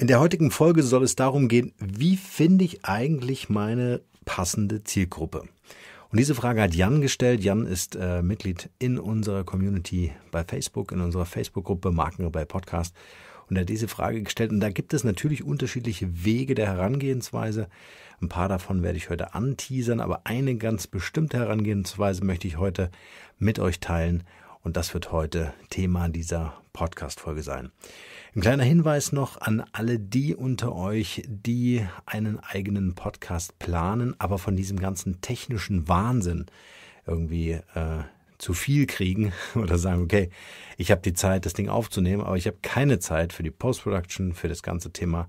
In der heutigen Folge soll es darum gehen, wie finde ich eigentlich meine passende Zielgruppe? Und diese Frage hat Jan gestellt. Jan ist äh, Mitglied in unserer Community bei Facebook, in unserer Facebook-Gruppe Markenrebell Podcast. Und er hat diese Frage gestellt. Und da gibt es natürlich unterschiedliche Wege der Herangehensweise. Ein paar davon werde ich heute anteasern, aber eine ganz bestimmte Herangehensweise möchte ich heute mit euch teilen. Und das wird heute Thema dieser Podcast-Folge sein. Ein kleiner Hinweis noch an alle die unter euch, die einen eigenen Podcast planen, aber von diesem ganzen technischen Wahnsinn irgendwie äh, zu viel kriegen oder sagen, okay, ich habe die Zeit, das Ding aufzunehmen, aber ich habe keine Zeit für die Post-Production, für das ganze Thema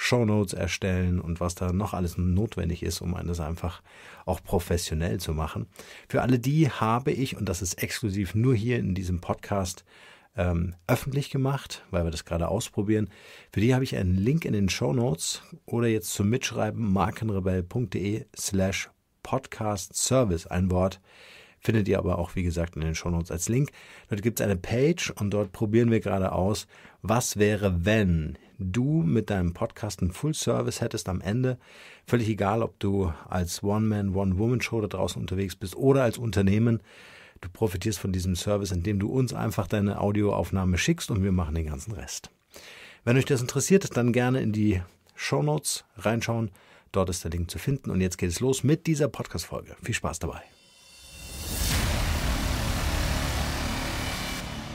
Shownotes erstellen und was da noch alles notwendig ist, um eines einfach auch professionell zu machen. Für alle die habe ich, und das ist exklusiv nur hier in diesem Podcast, ähm, öffentlich gemacht, weil wir das gerade ausprobieren. Für die habe ich einen Link in den Show Notes oder jetzt zum Mitschreiben markenrebell.de slash Podcast Service ein Wort. Findet ihr aber auch, wie gesagt, in den Shownotes als Link. Dort gibt es eine Page und dort probieren wir gerade aus, was wäre, wenn du mit deinem Podcast einen Full Service hättest am Ende. Völlig egal, ob du als One-Man, One-Woman-Show da draußen unterwegs bist oder als Unternehmen. Du profitierst von diesem Service, indem du uns einfach deine Audioaufnahme schickst und wir machen den ganzen Rest. Wenn euch das interessiert, dann gerne in die Show Notes reinschauen. Dort ist der Link zu finden. Und jetzt geht es los mit dieser Podcast-Folge. Viel Spaß dabei.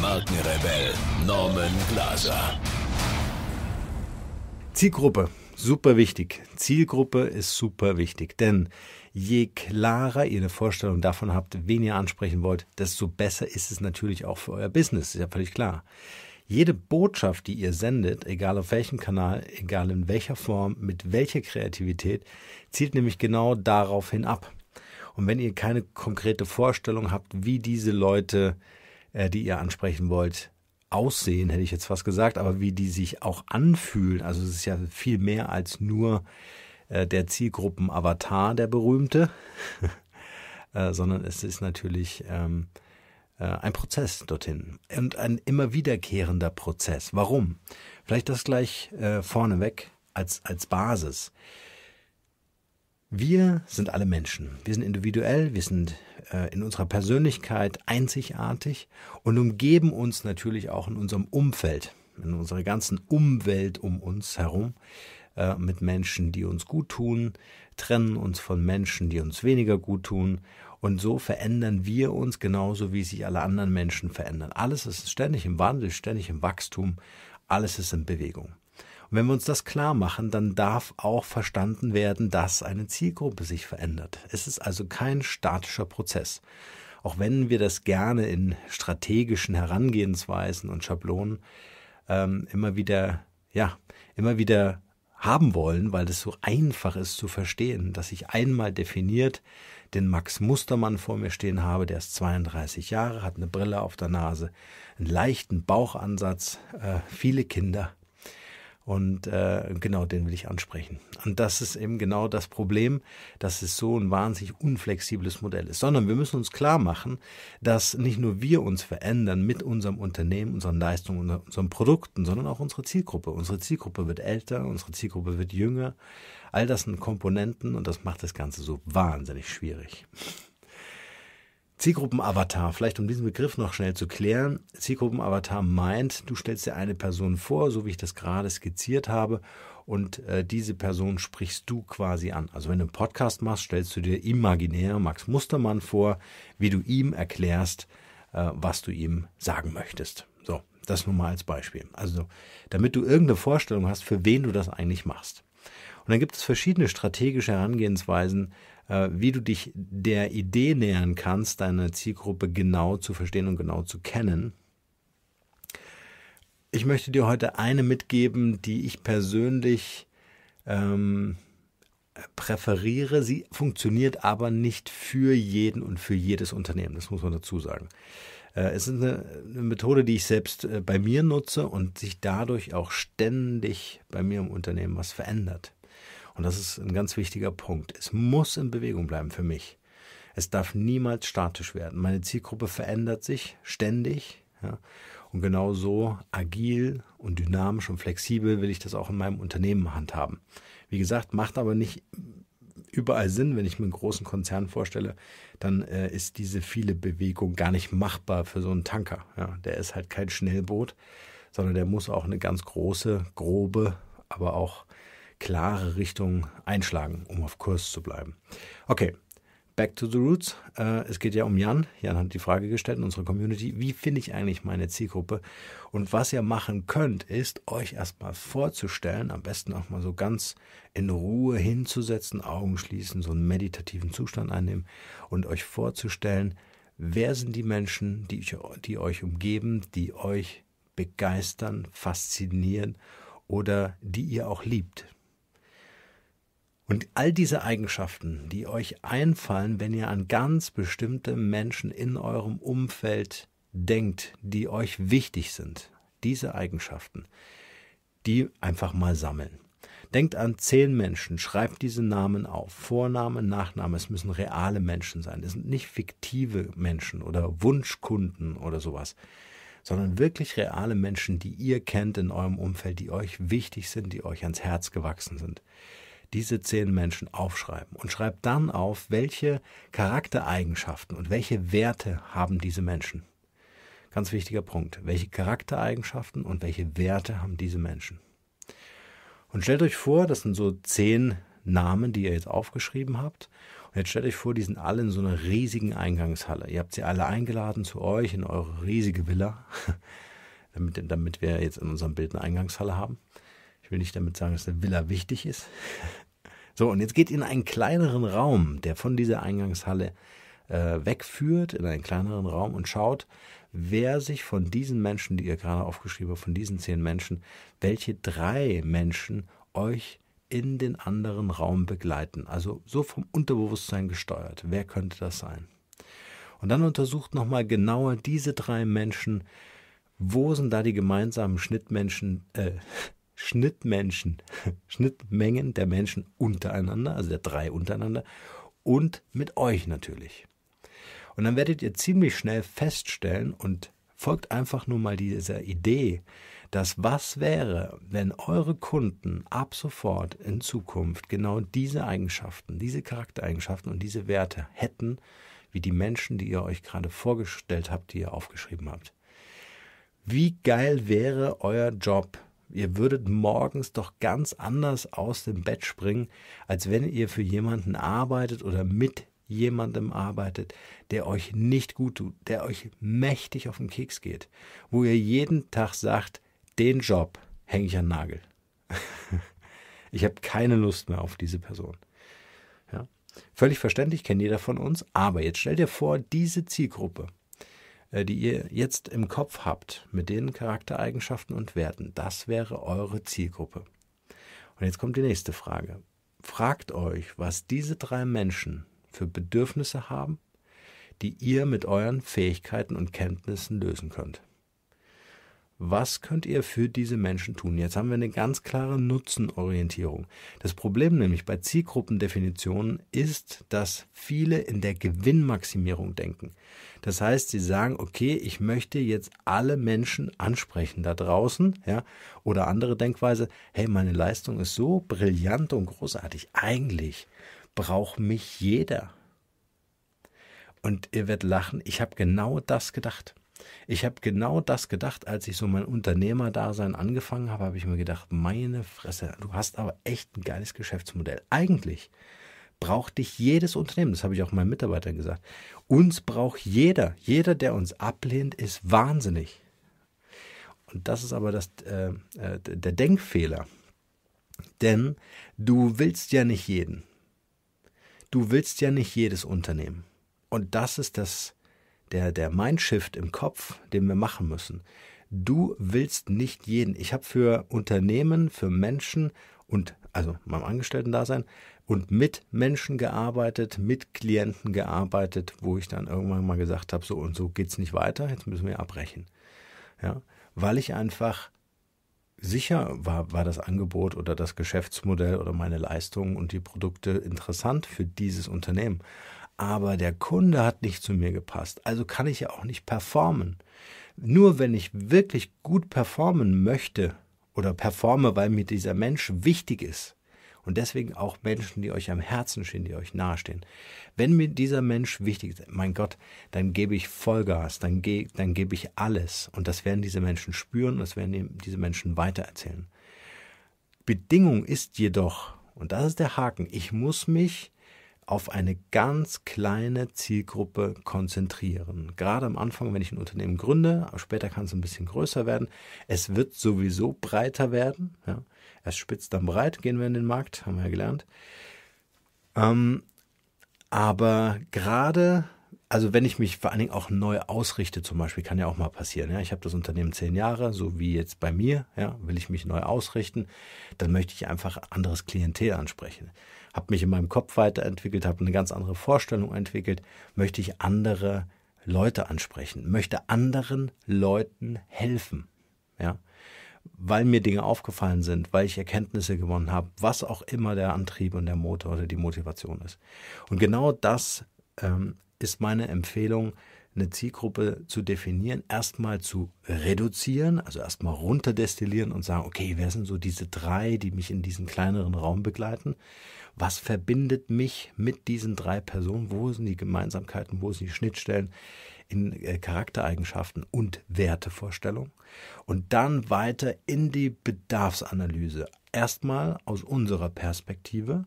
Markenrebell Norman Glaser. Zielgruppe, super wichtig. Zielgruppe ist super wichtig, denn je klarer ihr eine Vorstellung davon habt, wen ihr ansprechen wollt, desto besser ist es natürlich auch für euer Business, ist ja völlig klar. Jede Botschaft, die ihr sendet, egal auf welchem Kanal, egal in welcher Form, mit welcher Kreativität, zielt nämlich genau darauf hin ab. Und wenn ihr keine konkrete Vorstellung habt, wie diese Leute äh, die ihr ansprechen wollt, aussehen, hätte ich jetzt fast gesagt, aber wie die sich auch anfühlen. Also es ist ja viel mehr als nur äh, der Zielgruppen-Avatar, der berühmte, äh, sondern es ist natürlich ähm, äh, ein Prozess dorthin und ein immer wiederkehrender Prozess. Warum? Vielleicht das gleich äh, vorneweg als, als Basis. Wir sind alle Menschen. Wir sind individuell, wir sind äh, in unserer Persönlichkeit einzigartig und umgeben uns natürlich auch in unserem Umfeld, in unserer ganzen Umwelt um uns herum äh, mit Menschen, die uns gut tun, trennen uns von Menschen, die uns weniger gut tun. Und so verändern wir uns genauso, wie sich alle anderen Menschen verändern. Alles ist ständig im Wandel, ständig im Wachstum, alles ist in Bewegung. Und wenn wir uns das klar machen, dann darf auch verstanden werden, dass eine Zielgruppe sich verändert. Es ist also kein statischer Prozess. Auch wenn wir das gerne in strategischen Herangehensweisen und Schablonen ähm, immer wieder, ja, immer wieder haben wollen, weil es so einfach ist zu verstehen, dass ich einmal definiert den Max Mustermann vor mir stehen habe, der ist 32 Jahre, hat eine Brille auf der Nase, einen leichten Bauchansatz, äh, viele Kinder und äh, genau den will ich ansprechen. Und das ist eben genau das Problem, dass es so ein wahnsinnig unflexibles Modell ist. Sondern wir müssen uns klar machen, dass nicht nur wir uns verändern mit unserem Unternehmen, unseren Leistungen, unseren Produkten, sondern auch unsere Zielgruppe. Unsere Zielgruppe wird älter, unsere Zielgruppe wird jünger. All das sind Komponenten und das macht das Ganze so wahnsinnig schwierig. Zielgruppenavatar, vielleicht um diesen Begriff noch schnell zu klären. Zielgruppenavatar meint, du stellst dir eine Person vor, so wie ich das gerade skizziert habe, und äh, diese Person sprichst du quasi an. Also wenn du einen Podcast machst, stellst du dir imaginär Max Mustermann vor, wie du ihm erklärst, äh, was du ihm sagen möchtest. So, das nur mal als Beispiel. Also damit du irgendeine Vorstellung hast, für wen du das eigentlich machst. Und dann gibt es verschiedene strategische Herangehensweisen, äh, wie du dich der Idee nähern kannst, deine Zielgruppe genau zu verstehen und genau zu kennen. Ich möchte dir heute eine mitgeben, die ich persönlich ähm, präferiere. Sie funktioniert aber nicht für jeden und für jedes Unternehmen. Das muss man dazu sagen. Äh, es ist eine, Methode, die ich selbst äh, bei mir nutze und sich dadurch auch ständig bei mir im Unternehmen was verändert. Und das ist ein ganz wichtiger Punkt. Es muss in Bewegung bleiben für mich. Es darf niemals statisch werden. Meine Zielgruppe verändert sich ständig. Ja? Und genau so agil und dynamisch und flexibel will ich das auch in meinem Unternehmen handhaben. Wie gesagt, macht aber nicht überall Sinn. Wenn ich mir einen großen Konzern vorstelle, dann äh, ist diese viele Bewegung gar nicht machbar für so einen Tanker. Ja, der ist halt kein Schnellboot, sondern der muss auch eine ganz große, grobe, aber auch klare Richtung einschlagen, um auf Kurs zu bleiben. Okay, back to the roots. Äh, es geht ja um Jan. Jan hat die Frage gestellt in unserer Community, wie finde ich eigentlich meine Zielgruppe? Und was ihr machen könnt, ist euch erstmal vorzustellen, am besten auch mal so ganz in Ruhe hinzusetzen, Augen schließen, so einen meditativen Zustand einnehmen und euch vorzustellen, wer sind die Menschen, die, ich, die euch umgeben, die euch begeistern, faszinieren oder die ihr auch liebt. Und all diese Eigenschaften, die euch einfallen, wenn ihr an ganz bestimmte Menschen in eurem Umfeld denkt, die euch wichtig sind, diese Eigenschaften, die einfach mal sammeln. Denkt an zehn Menschen, schreibt diese Namen auf. Vorname, Nachname, es müssen reale Menschen sein. Es sind nicht fiktive Menschen oder Wunschkunden oder sowas, sondern wirklich reale Menschen, die ihr kennt in eurem Umfeld, die euch wichtig sind, die euch ans Herz gewachsen sind diese zehn Menschen aufschreiben und schreibt dann auf, welche Charaktereigenschaften und welche Werte haben diese Menschen. Ganz wichtiger Punkt. Welche Charaktereigenschaften und welche Werte haben diese Menschen? Und stellt euch vor, das sind so zehn Namen, die ihr jetzt aufgeschrieben habt. Und jetzt stellt euch vor, die sind alle in so einer riesigen Eingangshalle. Ihr habt sie alle eingeladen zu euch in eure riesige Villa, damit, damit wir jetzt in unserem Bild eine Eingangshalle haben. Ich will nicht damit sagen, dass eine Villa wichtig ist. So, und jetzt geht in einen kleineren Raum, der von dieser Eingangshalle äh, wegführt, in einen kleineren Raum und schaut, wer sich von diesen Menschen, die ihr gerade aufgeschrieben habt, von diesen zehn Menschen, welche drei Menschen euch in den anderen Raum begleiten. Also so vom Unterbewusstsein gesteuert. Wer könnte das sein? Und dann untersucht nochmal genauer diese drei Menschen. Wo sind da die gemeinsamen Schnittmenschen, äh, Schnittmenschen, Schnittmengen der Menschen untereinander, also der drei untereinander und mit euch natürlich. Und dann werdet ihr ziemlich schnell feststellen und folgt einfach nur mal dieser Idee, dass was wäre, wenn eure Kunden ab sofort in Zukunft genau diese Eigenschaften, diese Charaktereigenschaften und diese Werte hätten, wie die Menschen, die ihr euch gerade vorgestellt habt, die ihr aufgeschrieben habt. Wie geil wäre euer Job, Ihr würdet morgens doch ganz anders aus dem Bett springen, als wenn ihr für jemanden arbeitet oder mit jemandem arbeitet, der euch nicht gut tut, der euch mächtig auf den Keks geht, wo ihr jeden Tag sagt, den Job hänge ich an den Nagel. ich habe keine Lust mehr auf diese Person. Ja? Völlig verständlich, kennt jeder von uns, aber jetzt stellt ihr vor, diese Zielgruppe äh, die ihr jetzt im Kopf habt, mit den Charaktereigenschaften und Werten, das wäre eure Zielgruppe. Und jetzt kommt die nächste Frage. Fragt euch, was diese drei Menschen für Bedürfnisse haben, die ihr mit euren Fähigkeiten und Kenntnissen lösen könnt was könnt ihr für diese Menschen tun? Jetzt haben wir eine ganz klare Nutzenorientierung. Das Problem nämlich bei Zielgruppendefinitionen ist, dass viele in der Gewinnmaximierung denken. Das heißt, sie sagen, okay, ich möchte jetzt alle Menschen ansprechen da draußen, ja, oder andere Denkweise, hey, meine Leistung ist so brillant und großartig. Eigentlich braucht mich jeder. Und ihr werdet lachen, ich habe genau das gedacht ich habe genau das gedacht, als ich so mein Unternehmerdasein angefangen habe, habe ich mir gedacht, meine Fresse, du hast aber echt ein geiles Geschäftsmodell. Eigentlich braucht dich jedes Unternehmen, das habe ich auch meinen Mitarbeitern gesagt. Uns braucht jeder, jeder, der uns ablehnt, ist wahnsinnig. Und das ist aber das, äh, äh der Denkfehler. Denn du willst ja nicht jeden. Du willst ja nicht jedes Unternehmen. Und das ist das der, der Mindshift im Kopf, den wir machen müssen. Du willst nicht jeden. Ich habe für Unternehmen, für Menschen und also meinem Angestellten-Dasein und mit Menschen gearbeitet, mit Klienten gearbeitet, wo ich dann irgendwann mal gesagt habe, so und so geht's nicht weiter, jetzt müssen wir abbrechen. Ja, weil ich einfach sicher war, war das Angebot oder das Geschäftsmodell oder meine Leistungen und die Produkte interessant für dieses Unternehmen aber der Kunde hat nicht zu mir gepasst, also kann ich ja auch nicht performen. Nur wenn ich wirklich gut performen möchte oder performe, weil mir dieser Mensch wichtig ist, und deswegen auch Menschen, die euch am Herzen stehen, die euch nahestehen. Wenn mir dieser Mensch wichtig ist, mein Gott, dann gebe ich Vollgas, dann, ge dann gebe ich alles. Und das werden diese Menschen spüren und das werden diese Menschen weitererzählen. Bedingung ist jedoch, und das ist der Haken, ich muss mich auf eine ganz kleine Zielgruppe konzentrieren. Gerade am Anfang, wenn ich ein Unternehmen gründe, später kann es ein bisschen größer werden. Es wird sowieso breiter werden. Ja. Erst spitz, dann breit gehen wir in den Markt, haben wir ja gelernt. Ähm, aber gerade, also wenn ich mich vor allen Dingen auch neu ausrichte, zum Beispiel, kann ja auch mal passieren. Ja. Ich habe das Unternehmen zehn Jahre, so wie jetzt bei mir, ja, will ich mich neu ausrichten, dann möchte ich einfach anderes Klientel ansprechen habe mich in meinem Kopf weiterentwickelt, habe eine ganz andere Vorstellung entwickelt, möchte ich andere Leute ansprechen, möchte anderen Leuten helfen, ja, weil mir Dinge aufgefallen sind, weil ich Erkenntnisse gewonnen habe, was auch immer der Antrieb und der Motor oder die Motivation ist. Und genau das ähm, ist meine Empfehlung, eine Zielgruppe zu definieren, erstmal zu reduzieren, also erstmal runterdestillieren und sagen, okay, wer sind so diese drei, die mich in diesen kleineren Raum begleiten? Was verbindet mich mit diesen drei Personen? Wo sind die Gemeinsamkeiten? Wo sind die Schnittstellen in äh, Charaktereigenschaften und Wertevorstellungen? Und dann weiter in die Bedarfsanalyse. Erstmal aus unserer Perspektive,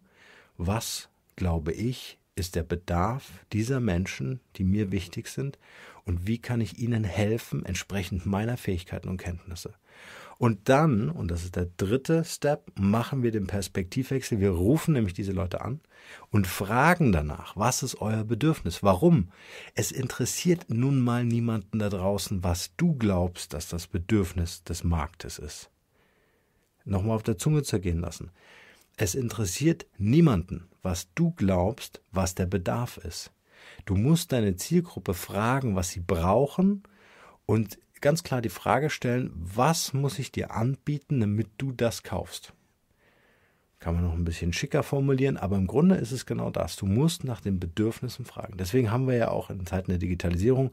was glaube ich, ist der Bedarf dieser Menschen, die mir wichtig sind, und wie kann ich ihnen helfen, entsprechend meiner Fähigkeiten und Kenntnisse. Und dann, und das ist der dritte Step, machen wir den Perspektivwechsel. Wir rufen nämlich diese Leute an und fragen danach, was ist euer Bedürfnis? Warum? Es interessiert nun mal niemanden da draußen, was du glaubst, dass das Bedürfnis des Marktes ist. Nochmal auf der Zunge zergehen lassen. Es interessiert niemanden, was du glaubst, was der Bedarf ist. Du musst deine Zielgruppe fragen, was sie brauchen und ganz klar die Frage stellen, was muss ich dir anbieten, damit du das kaufst. Kann man noch ein bisschen schicker formulieren, aber im Grunde ist es genau das. Du musst nach den Bedürfnissen fragen. Deswegen haben wir ja auch in Zeiten der Digitalisierung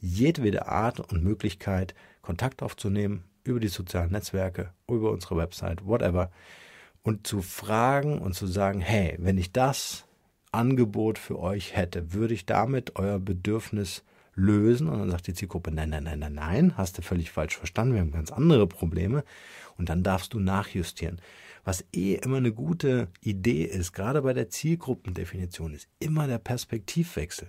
jedwede Art und Möglichkeit, Kontakt aufzunehmen über die sozialen Netzwerke, über unsere Website, whatever und zu fragen und zu sagen, hey, wenn ich das Angebot für euch hätte, würde ich damit euer Bedürfnis lösen? Und dann sagt die Zielgruppe, nein, nein, nein, nein, nein, hast du völlig falsch verstanden, wir haben ganz andere Probleme. Und dann darfst du nachjustieren. Was eh immer eine gute Idee ist, gerade bei der Zielgruppendefinition, ist immer der Perspektivwechsel.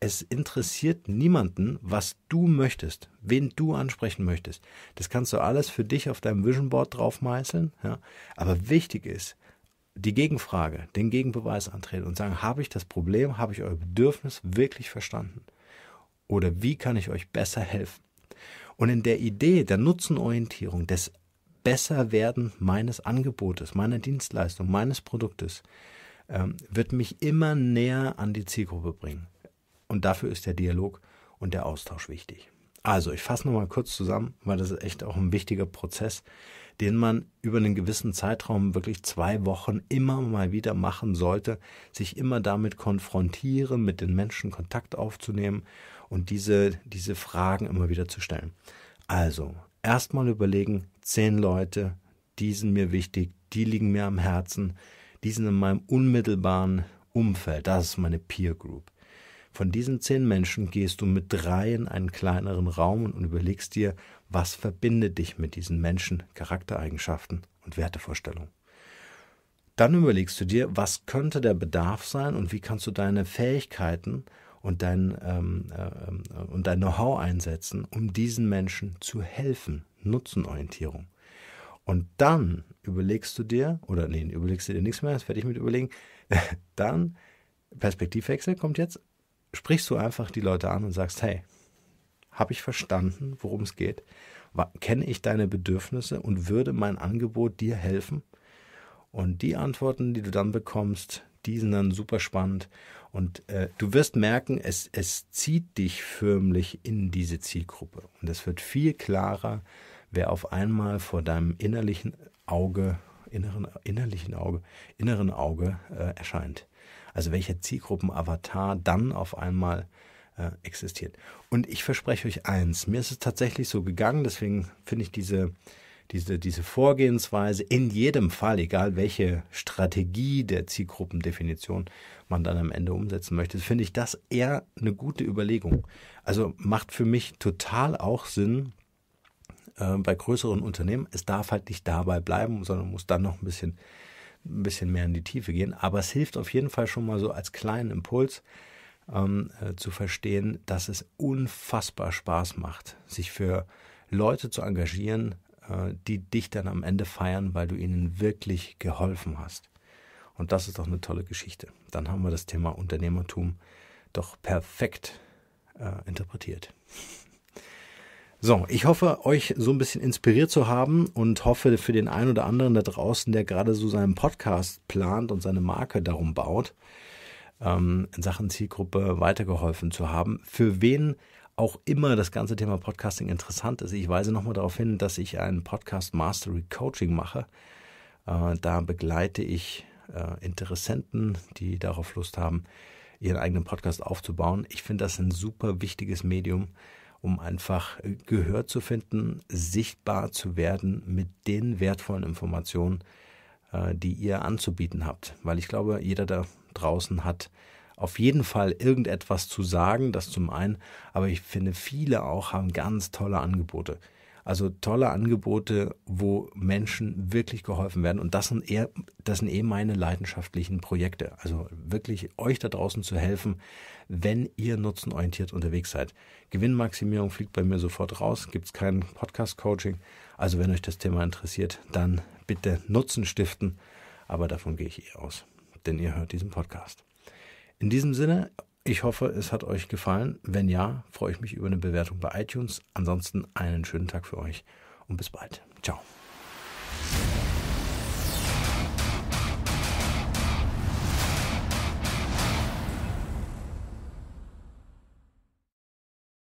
Es interessiert niemanden, was du möchtest, wen du ansprechen möchtest. Das kannst du alles für dich auf deinem Vision Board draufmeißeln. Ja? Aber wichtig ist, die Gegenfrage, den Gegenbeweis antreten und sagen, habe ich das Problem, habe ich euer Bedürfnis wirklich verstanden? Oder wie kann ich euch besser helfen? Und in der Idee der Nutzenorientierung, des Besserwerden meines Angebotes, meiner Dienstleistung, meines Produktes, ähm, wird mich immer näher an die Zielgruppe bringen. Und dafür ist der Dialog und der Austausch wichtig. Also, ich fasse nochmal kurz zusammen, weil das ist echt auch ein wichtiger Prozess, den man über einen gewissen Zeitraum, wirklich zwei Wochen, immer mal wieder machen sollte, sich immer damit konfrontieren, mit den Menschen Kontakt aufzunehmen und diese, diese Fragen immer wieder zu stellen. Also, erstmal überlegen, zehn Leute, die sind mir wichtig, die liegen mir am Herzen, die sind in meinem unmittelbaren Umfeld, das ist meine Peer Group. Von diesen zehn Menschen gehst du mit drei in einen kleineren Raum und überlegst dir, was verbindet dich mit diesen Menschen, Charaktereigenschaften und Wertevorstellungen. Dann überlegst du dir, was könnte der Bedarf sein und wie kannst du deine Fähigkeiten und dein, ähm, äh, und dein Know-how einsetzen, um diesen Menschen zu helfen. Nutzenorientierung. Und dann überlegst du dir, oder nee, überlegst du dir nichts mehr, das werde ich mit überlegen, dann Perspektivwechsel kommt jetzt, sprichst du einfach die Leute an und sagst, hey, habe ich verstanden, worum es geht? Kenne ich deine Bedürfnisse und würde mein Angebot dir helfen? Und die Antworten, die du dann bekommst, die sind dann super spannend. Und äh, du wirst merken, es, es zieht dich förmlich in diese Zielgruppe. Und es wird viel klarer, wer auf einmal vor deinem innerlichen Auge, inneren, innerlichen Auge, inneren Auge äh, erscheint. Also welcher Zielgruppen-Avatar dann auf einmal äh, existiert. Und ich verspreche euch eins, mir ist es tatsächlich so gegangen, deswegen finde ich diese, diese, diese Vorgehensweise in jedem Fall, egal welche Strategie der Zielgruppendefinition man dann am Ende umsetzen möchte, finde ich das eher eine gute Überlegung. Also macht für mich total auch Sinn, äh, bei größeren Unternehmen. Es darf halt nicht dabei bleiben, sondern muss dann noch ein bisschen ein bisschen mehr in die Tiefe gehen. Aber es hilft auf jeden Fall schon mal so als kleinen Impuls ähm, äh, zu verstehen, dass es unfassbar Spaß macht, sich für Leute zu engagieren, äh, die dich dann am Ende feiern, weil du ihnen wirklich geholfen hast. Und das ist doch eine tolle Geschichte. Dann haben wir das Thema Unternehmertum doch perfekt äh, interpretiert. So, ich hoffe, euch so ein bisschen inspiriert zu haben und hoffe für den einen oder anderen da draußen, der gerade so seinen Podcast plant und seine Marke darum baut, ähm, in Sachen Zielgruppe weitergeholfen zu haben. Für wen auch immer das ganze Thema Podcasting interessant ist, ich weise nochmal darauf hin, dass ich einen Podcast Mastery Coaching mache. Äh, da begleite ich äh, Interessenten, die darauf Lust haben, ihren eigenen Podcast aufzubauen. Ich finde das ein super wichtiges Medium um einfach äh, Gehör zu finden, sichtbar zu werden mit den wertvollen Informationen, äh, die ihr anzubieten habt. Weil ich glaube, jeder da draußen hat auf jeden Fall irgendetwas zu sagen, das zum einen, aber ich finde, viele auch haben ganz tolle Angebote. Also tolle Angebote, wo Menschen wirklich geholfen werden. Und das sind eher, das sind eh meine leidenschaftlichen Projekte. Also wirklich euch da draußen zu helfen, wenn ihr nutzenorientiert unterwegs seid. Gewinnmaximierung fliegt bei mir sofort raus. Gibt es kein Podcast-Coaching. Also wenn euch das Thema interessiert, dann bitte Nutzen stiften. Aber davon gehe ich eh aus. Denn ihr hört diesen Podcast. In diesem Sinne, ich hoffe, es hat euch gefallen. Wenn ja, freue ich mich über eine Bewertung bei iTunes. Ansonsten einen schönen Tag für euch und bis bald. Ciao.